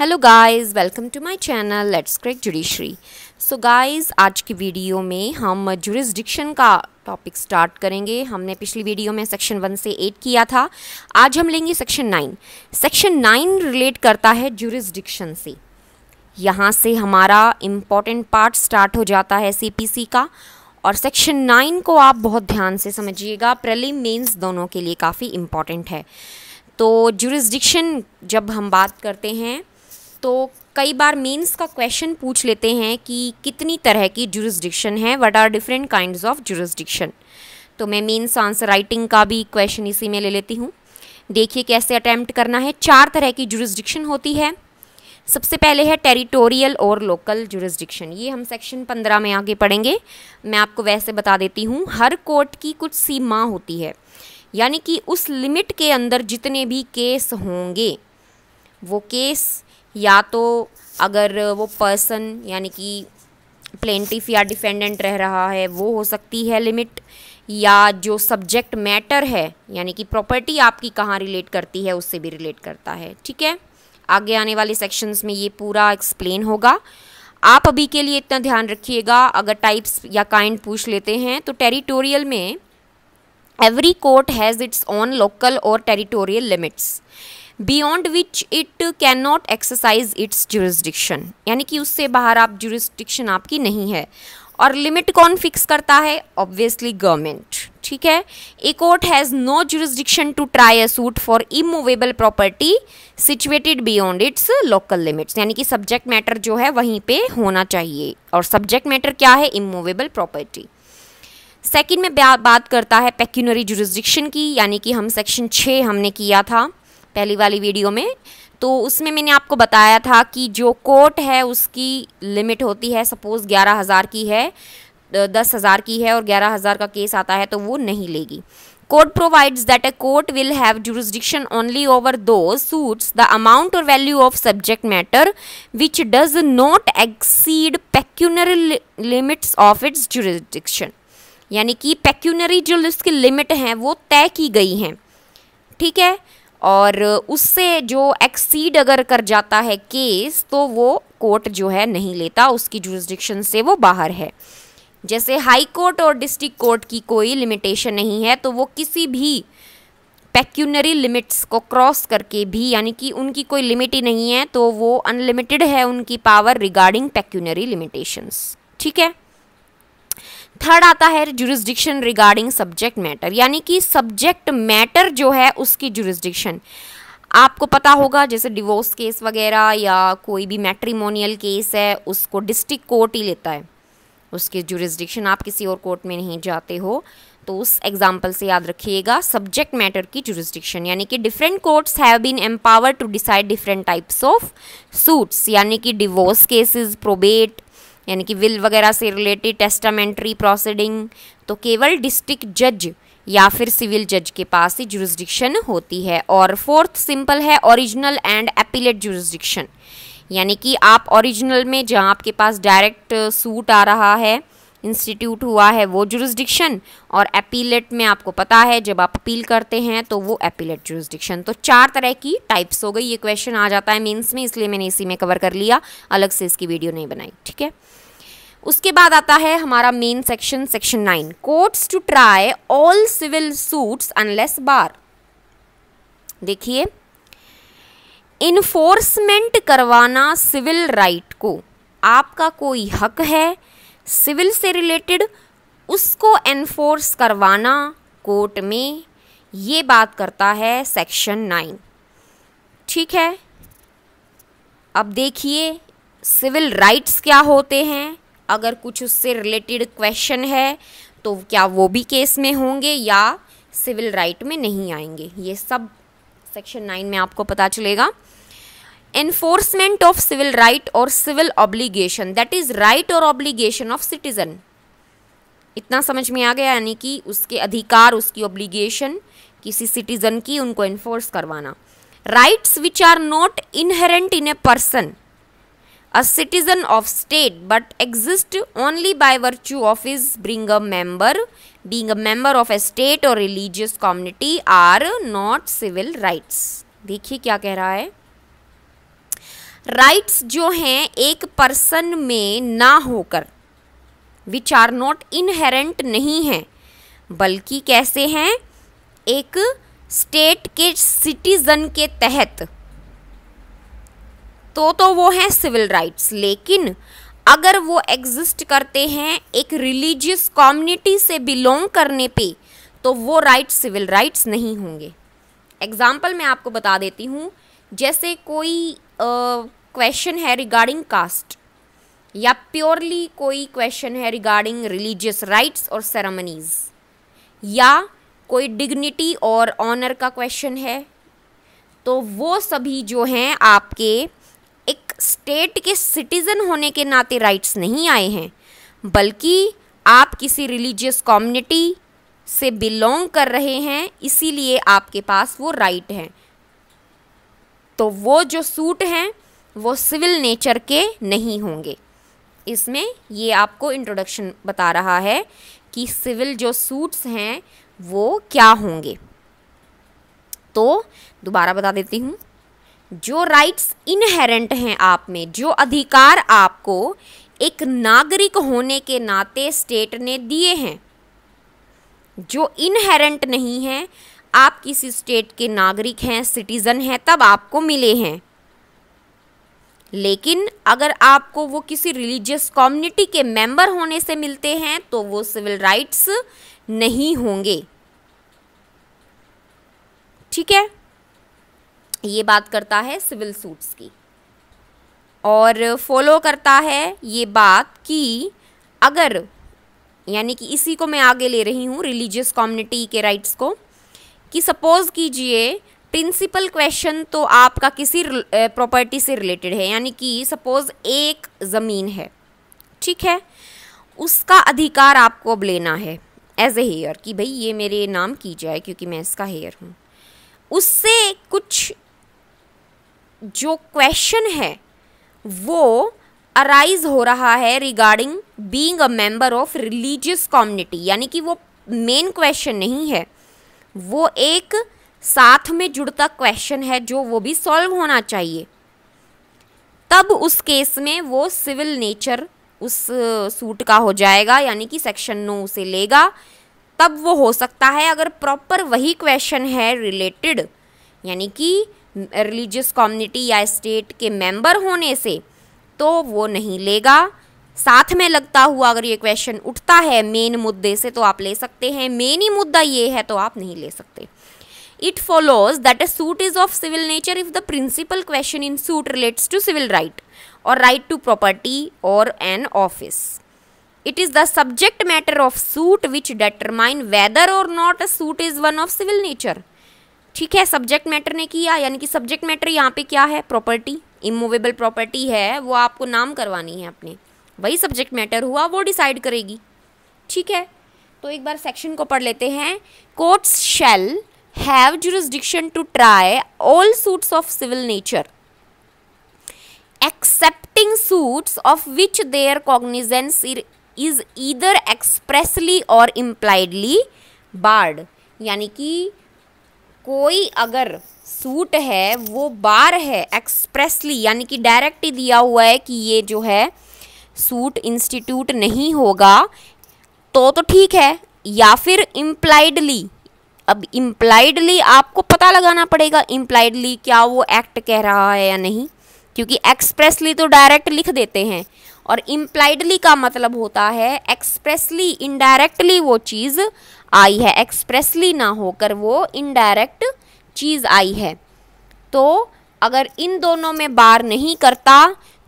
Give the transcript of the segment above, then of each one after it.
Hello guys welcome to my channel let's crack judiciary so guys आज की video में हम जुरिस्डिक्शन का टॉपिक स्टार्ट करेंगे हमने पिछली वीडियो में सेक्शन वन से एट किया था आज हम लेंगे section nine section nine relate करता है जुरिस्डिक्शन से यहाँ से हमारा इम्पॉर्टेंट पार्ट स्टार्ट हो जाता है सी का और सेक्शन नाइन को आप बहुत ध्यान से समझिएगा प्रलिम मेन्स दोनों के लिए काफ़ी इम्पॉर्टेंट है तो जुरिस्डिक्शन जब हम बात करते हैं तो कई बार मेंस का क्वेश्चन पूछ लेते हैं कि कितनी तरह की जुरिस्डिक्शन है what are different kinds of jurisdiction तो मैं मेंस आंसर राइटिंग का भी क्वेश्चन इसी में ले लेती हूँ देखिए कैसे अटैम्प्ट करना है चार तरह की जुरिस्डिक्शन होती है सबसे पहले है टेरिटोरियल और लोकल जुरिस्डिक्शन ये हम सेक्शन पंद्रह में आगे पढ़ेंगे मैं आपको वैसे बता देती हूँ हर कोर्ट की कुछ सीमा होती है यानी कि उस लिमिट के अंदर जितने भी केस होंगे वो केस या तो अगर वो पर्सन यानी कि प्लेंटिफ या डिफेंडेंट रह रहा है वो हो सकती है लिमिट या जो सब्जेक्ट मैटर है यानी कि प्रॉपर्टी आपकी कहाँ रिलेट करती है उससे भी रिलेट करता है ठीक है आगे आने वाले सेक्शंस में ये पूरा एक्सप्लेन होगा आप अभी के लिए इतना ध्यान रखिएगा अगर टाइप्स या काइंड पूछ लेते हैं तो टेरिटोरियल में every court has its own local or territorial limits beyond which it can not exercise its jurisdiction यानी कि उससे बाहर आप जुरिस्डिक्शन आपकी नहीं है और लिमिट कौन फिक्स करता है ऑब्वियसली गवर्नमेंट ठीक है a court has no jurisdiction to try a suit for immovable property situated beyond its local limits यानी कि सब्जेक्ट मैटर जो है वहीं पे होना चाहिए और सब्जेक्ट मैटर क्या है इमूवेबल प्रॉपर्टी सेकेंड में बात करता है पैक्यूनरी जुरिस्डिक्शन की यानी कि हम सेक्शन छः हमने किया था पहली वाली वीडियो में तो उसमें मैंने आपको बताया था कि जो कोर्ट है उसकी लिमिट होती है सपोज़ ग्यारह हज़ार की है दस हज़ार की है और ग्यारह हज़ार का केस आता है तो वो नहीं लेगी court provides that a court will have jurisdiction only over those suits the amount or value of subject matter which does not exceed pecuniary limits of its jurisdiction यानी कि पैक्यूनरी जो इसकी लिमिट हैं वो तय की गई हैं ठीक है और उससे जो एक्सीड अगर कर जाता है केस तो वो कोर्ट जो है नहीं लेता उसकी जुरिस्डिक्शन से वो बाहर है जैसे हाई कोर्ट और डिस्ट्रिक्ट कोर्ट की कोई लिमिटेशन नहीं है तो वो किसी भी पैक्यूनरी लिमिट्स को क्रॉस करके भी यानी कि उनकी कोई लिमिट ही नहीं है तो वो अनलिमिटेड है उनकी पावर रिगार्डिंग पैक्यूनरी लिमिटेशंस ठीक है थर्ड आता है जुरिस्डिक्शन रिगार्डिंग सब्जेक्ट मैटर यानी कि सब्जेक्ट मैटर जो है उसकी जुरिस्डिक्शन आपको पता होगा जैसे डिवोर्स केस वगैरह या कोई भी मैट्रीमोनियल केस है उसको डिस्ट्रिक्ट कोर्ट ही लेता है उसके जुरिस्डिक्शन आप किसी और कोर्ट में नहीं जाते हो तो उस एग्जाम्पल से याद रखिएगा सब्जेक्ट मैटर की जुरिस्डिक्शन यानी कि different courts have been empower to decide different types of suits यानी कि डिवोर्स केसेस प्रोबेट यानी कि विल वगैरह से रिलेटेड टेस्टामेंट्री प्रोसीडिंग तो केवल डिस्ट्रिक्ट जज या फिर सिविल जज के पास ही जुरिस्डिक्शन होती है और फोर्थ सिंपल है ओरिजिनल एंड एपिलेट जुरिस्डिक्शन यानी कि आप ओरिजिनल में जहाँ आपके पास डायरेक्ट सूट आ रहा है इंस्टीट्यूट हुआ है वो जुरिस्डिक्शन और अपीलेट में आपको पता है जब आप अपील करते हैं तो वो अपीलेट जुरिस्डिक्शन तो चार तरह की टाइप्स हो गई ये क्वेश्चन आ जाता है मेंस में इसलिए मैंने इसी में कवर कर लिया अलग से इसकी वीडियो नहीं बनाई ठीक है उसके बाद आता है हमारा main section section nine courts to try all civil suits unless bar देखिए इन्फोर्समेंट करवाना सिविल राइट को आपका कोई हक है सिविल से रिलेटेड उसको एनफोर्स करवाना कोर्ट में ये बात करता है सेक्शन नाइन ठीक है अब देखिए सिविल राइट्स क्या होते हैं अगर कुछ उससे रिलेटेड क्वेश्चन है तो क्या वो भी केस में होंगे या सिविल राइट में नहीं आएंगे ये सब सेक्शन नाइन में आपको पता चलेगा enforcement ऑफ सिविल राइट और civil obligation that is right और obligation ऑफ सिटीजन इतना समझ में आ गया यानी कि उसके अधिकार उसकी ऑब्लीगेशन किसी सिटीजन की उनको इन्फोर्स करवाना rights which are not inherent in a person a citizen of state but exist only by virtue of his being a member being a member of a state or religious community are not civil rights देखिए क्या कह रहा है rights जो हैं एक person में ना होकर विच आर नॉट इनहेरेंट नहीं हैं बल्कि कैसे हैं एक स्टेट के सिटीजन के तहत तो तो वो हैं सिविल राइट्स लेकिन अगर वो एग्जिस्ट करते हैं एक रिलीजियस कम्युनिटी से बिलोंग करने पे तो वो राइट्स सिविल राइट्स नहीं होंगे एग्जाम्पल मैं आपको बता देती हूँ जैसे कोई आ, क्वेश्चन है रिगार्डिंग कास्ट या प्योरली कोई क्वेश्चन है रिगार्डिंग रिलीजियस राइट्स और सेरेमनीज या कोई डिग्निटी और ऑनर का क्वेश्चन है तो वो सभी जो हैं आपके एक स्टेट के सिटीज़न होने के नाते राइट्स नहीं आए हैं बल्कि आप किसी रिलीजियस कम्युनिटी से बिलोंग कर रहे हैं इसीलिए आपके पास वो राइट हैं तो वो जो सूट हैं वो सिविल नेचर के नहीं होंगे इसमें ये आपको इंट्रोडक्शन बता रहा है कि सिविल जो सूट्स हैं वो क्या होंगे तो दोबारा बता देती हूँ जो राइट्स इनहेरेंट हैं आप में जो अधिकार आपको एक नागरिक होने के नाते स्टेट ने दिए हैं जो इनहेरेंट नहीं हैं आप किसी स्टेट के नागरिक हैं सिटीज़न हैं तब आपको मिले हैं लेकिन अगर आपको वो किसी रिलीजियस कम्युनिटी के मेंबर होने से मिलते हैं तो वो सिविल राइट्स नहीं होंगे ठीक है ये बात करता है सिविल सूट्स की और फॉलो करता है ये बात कि अगर यानी कि इसी को मैं आगे ले रही हूँ रिलीजियस कम्युनिटी के राइट्स को कि सपोज़ कीजिए प्रिंसिपल क्वेश्चन तो आपका किसी प्रॉपर्टी से रिलेटेड है यानी कि सपोज एक ज़मीन है ठीक है उसका अधिकार आपको अब लेना है एज ए हेयर कि भाई ये मेरे नाम की जाए क्योंकि मैं इसका हेयर हूँ उससे कुछ जो क्वेश्चन है वो अराइज हो रहा है regarding being a member of religious community यानी कि वो मेन क्वेश्चन नहीं है वो एक साथ में जुड़ता क्वेश्चन है जो वो भी सॉल्व होना चाहिए तब उस केस में वो सिविल नेचर उस सूट का हो जाएगा यानी कि सेक्शन नो उसे लेगा तब वो हो सकता है अगर प्रॉपर वही क्वेश्चन है रिलेटेड यानी कि रिलीजियस कम्युनिटी या स्टेट के मेंबर होने से तो वो नहीं लेगा साथ में लगता हुआ अगर ये क्वेश्चन उठता है मेन मुद्दे से तो आप ले सकते हैं मेन ही मुद्दा ये है तो आप नहीं ले सकते it follows that a suit is of civil nature if the principal question in suit relates to civil right or right to property or an office. It is the subject matter of suit which determine whether or not a suit is one of civil nature. ठीक है subject matter ने किया यानी कि subject matter यहाँ पे क्या है प्रॉपर्टी इमूवेबल प्रॉपर्टी है वो आपको नाम करवानी है अपने वही सब्जेक्ट मैटर हुआ वो डिसाइड करेगी ठीक है तो एक बार सेक्शन को पढ़ लेते हैं courts shall have jurisdiction to try all suits of civil nature accepting suits of which their cognizance is either expressly or impliedly barred यानी कि कोई अगर सूट है वो बार है एक्सप्रेसली यानी कि डायरेक्ट ही दिया हुआ है कि ये जो है सूट इंस्टीट्यूट नहीं होगा तो तो ठीक है या फिर इम्प्लाइडली अब इम्प्लाइडली आपको पता लगाना पड़ेगा इम्प्लाइडली क्या वो एक्ट कह रहा है या नहीं क्योंकि एक्सप्रेसली तो डायरेक्ट लिख देते हैं और इम्प्लाइडली का मतलब होता है एक्सप्रेसली इनडायरेक्टली वो चीज़ आई है एक्सप्रेसली ना होकर वो इनडायरेक्ट चीज़ आई है तो अगर इन दोनों में बार नहीं करता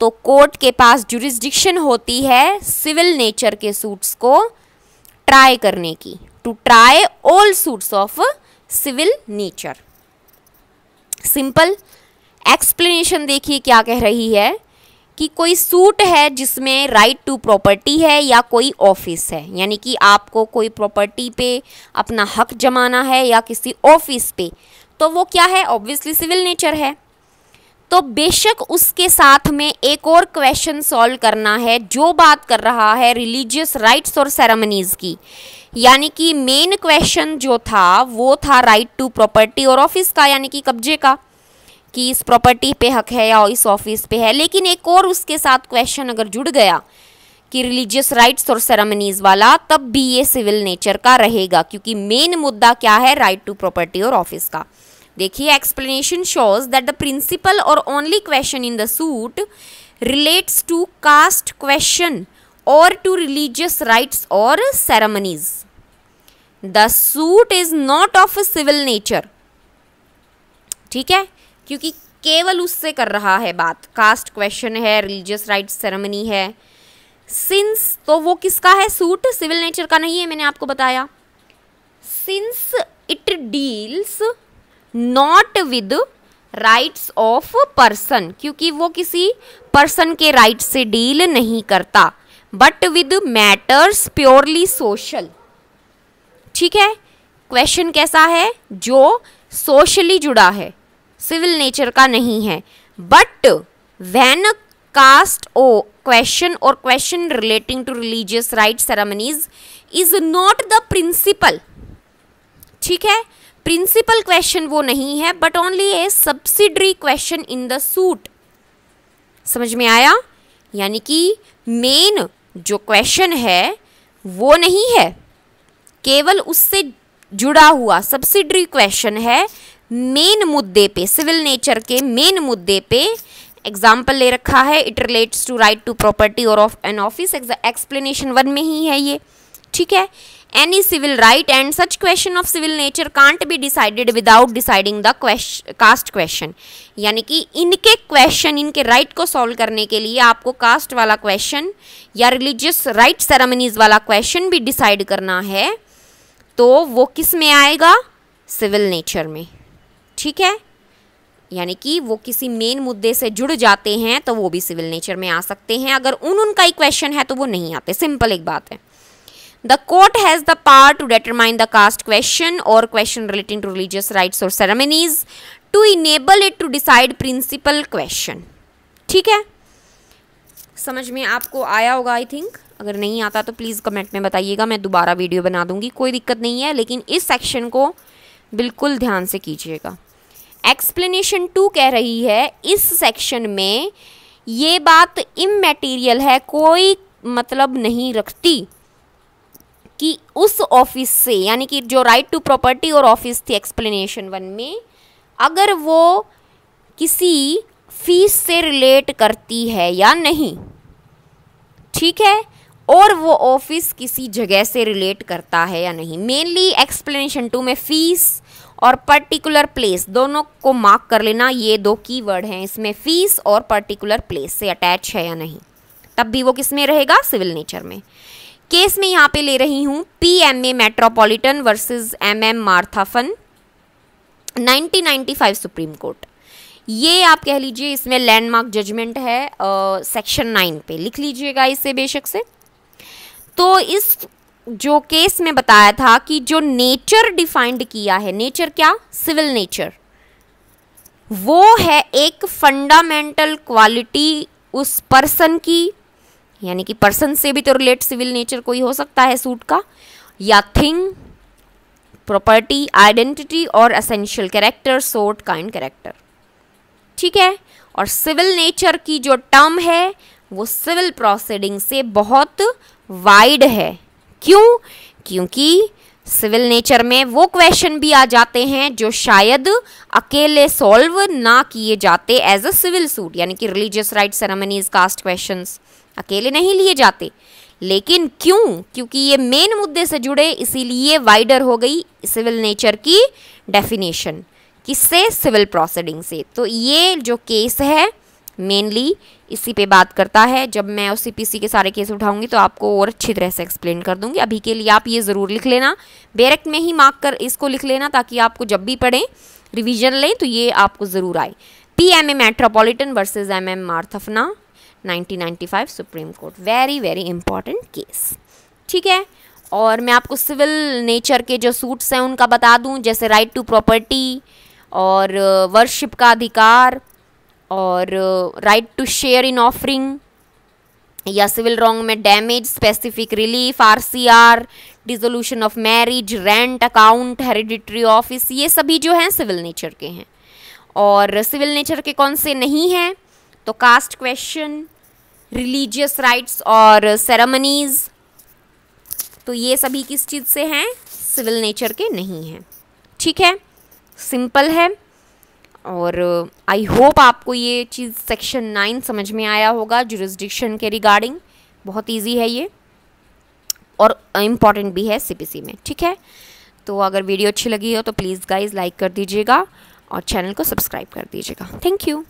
तो कोर्ट के पास जुरिस्डिक्शन होती है सिविल नेचर के सूट्स को ट्राई करने की to try all suits of civil nature simple explanation देखिए क्या कह रही है कि कोई सूट है जिसमें राइट टू प्रॉपर्टी है या कोई ऑफिस है यानी कि आपको कोई प्रॉपर्टी पे अपना हक जमाना है या किसी ऑफिस पे तो वो क्या है ऑब्वियसली सिविल नेचर है तो बेशक उसके साथ में एक और क्वेश्चन सॉल्व करना है जो बात कर रहा है रिलीजियस राइट्स और सेरेमनीज़ की यानी कि मेन क्वेश्चन जो था वो था राइट टू प्रॉपर्टी और ऑफिस का यानी कि कब्जे का कि इस प्रॉपर्टी पे हक है या इस ऑफिस पे है लेकिन एक और उसके साथ क्वेश्चन अगर जुड़ गया कि रिलीजियस राइट्स और सेरेमनीज वाला तब भी ये सिविल नेचर का रहेगा क्योंकि मेन मुद्दा क्या है राइट टू प्रॉपर्टी और ऑफिस का देखिए explanation shows that the principal or only question in the suit relates to caste question or to religious rites or ceremonies. The suit is not of a civil nature. ठीक है क्योंकि केवल उससे कर रहा है बात कास्ट क्वेश्चन है रिलीजियस राइट सेरेमनी है सिंस तो वो किसका है सूट सिविल नेचर का नहीं है मैंने आपको बताया since it deals not with rights of person क्योंकि वो किसी पर्सन के राइट से डील नहीं करता but with matters purely social ठीक है क्वेश्चन कैसा है जो सोशली जुड़ा है सिविल नेचर का नहीं है but when caste or question और question relating to religious right ceremonies is not the principal ठीक है प्रिंसिपल क्वेश्चन वो नहीं है but only a subsidiary question in the suit समझ में आया यानी कि मेन जो क्वेश्चन है वो नहीं है केवल उससे जुड़ा हुआ सब्सिडरी क्वेश्चन है मेन मुद्दे पे सिविल नेचर के मेन मुद्दे पे एग्जाम्पल ले रखा है it relates to right to property or of an office explanation one में ही है ये ठीक है any civil right and such question of civil nature can't be decided without deciding the question, caste question यानी कि इनके क्वेश्चन इनके राइट right को सॉल्व करने के लिए आपको कास्ट वाला क्वेश्चन या रिलीजियस राइट सेरेमनीज वाला क्वेश्चन भी डिसाइड करना है तो वो किस में आएगा सिविल नेचर में ठीक है यानी कि वो किसी मेन मुद्दे से जुड़ जाते हैं तो वो भी सिविल नेचर में आ सकते हैं अगर उन उनका ही क्वेश्चन है तो वो नहीं आते सिंपल एक बात है The court has the power to determine the caste question or question relating to religious rites or ceremonies to enable it to decide principal question. ठीक है समझ में आपको आया होगा आई थिंक अगर नहीं आता तो प्लीज़ कमेंट में बताइएगा मैं दोबारा वीडियो बना दूंगी कोई दिक्कत नहीं है लेकिन इस सेक्शन को बिल्कुल ध्यान से कीजिएगा एक्सप्लेनेशन टू कह रही है इस सेक्शन में ये बात इमेटीरियल है कोई मतलब नहीं रखती कि उस ऑफिस से यानी कि जो राइट टू प्रॉपर्टी और ऑफिस थी एक्सप्लेनेशन वन में अगर वो किसी फीस से रिलेट करती है या नहीं ठीक है और वो ऑफिस किसी जगह से रिलेट करता है या नहीं मेनली एक्सप्लेनेशन टू में फीस और पर्टिकुलर प्लेस दोनों को मार्क कर लेना ये दो कीवर्ड हैं इसमें फीस और पर्टिकुलर प्लेस से अटैच है या नहीं तब भी वो किस में रहेगा सिविल नेचर में केस में यहाँ पे ले रही हूँ P M A metropolitan versus M M मार्थाफन 1995 सुप्रीम कोर्ट ये आप कह लीजिए इसमें लैंडमार्क जजमेंट है सेक्शन नाइन पे लिख लीजिएगा इसे बेशक से तो इस जो केस में बताया था कि जो नेचर डिफाइंड किया है नेचर क्या सिविल नेचर वो है एक फंडामेंटल क्वालिटी उस पर्सन की यानी कि पर्सन से भी तो रिलेट सिविल नेचर कोई हो सकता है सूट का या थिंग प्रॉपर्टी आइडेंटिटी और essential character sort kind character ठीक है और सिविल नेचर की जो टर्म है वो सिविल प्रोसीडिंग से बहुत वाइड है क्यों क्योंकि सिविल नेचर में वो क्वेश्चन भी आ जाते हैं जो शायद अकेले सॉल्व ना किए जाते एज अ सिविल सूट यानी कि religious right ceremonies caste questions अकेले नहीं लिए जाते लेकिन क्यों क्योंकि ये मेन मुद्दे से जुड़े इसीलिए वाइडर हो गई सिविल नेचर की डेफिनेशन किससे सिविल प्रोसीडिंग से तो ये जो केस है मेनली इसी पे बात करता है जब मैं उस सी के सारे केस उठाऊंगी तो आपको और अच्छी तरह से एक्सप्लेन कर दूंगी अभी के लिए आप ये ज़रूर लिख लेना बेरक में ही मार्क कर इसको लिख लेना ताकि आपको जब भी पढ़ें रिवीजन लें तो ये आपको ज़रूर आए P M A metropolitan versus M M मार्थफना 1995 supreme court very very important case ठीक है और मैं आपको सिविल नेचर के जो सूट्स हैं उनका बता दूं जैसे राइट टू प्रॉपर्टी और वर्शिप uh, का अधिकार और right to share in offering या सिविल रॉन्ग में damage specific relief RCR dissolution of marriage rent account hereditary office ये सभी जो हैं सिविल नेचर के हैं और सिविल नेचर के कौन से नहीं हैं तो कास्ट क्वेश्चन रिलीजियस राइट्स और सेरेमनीज़ तो ये सभी किस चीज़ से हैं सिविल नेचर के नहीं हैं ठीक है सिंपल है और आई होप आपको ये चीज़ सेक्शन नाइन समझ में आया होगा जुरिस्डिक्शन के रिगार्डिंग बहुत इजी है ये और इम्पॉर्टेंट भी है सीपीसी में ठीक है तो अगर वीडियो अच्छी लगी हो तो प्लीज़ गाइज लाइक कर दीजिएगा और चैनल को सब्सक्राइब कर दीजिएगा थैंक यू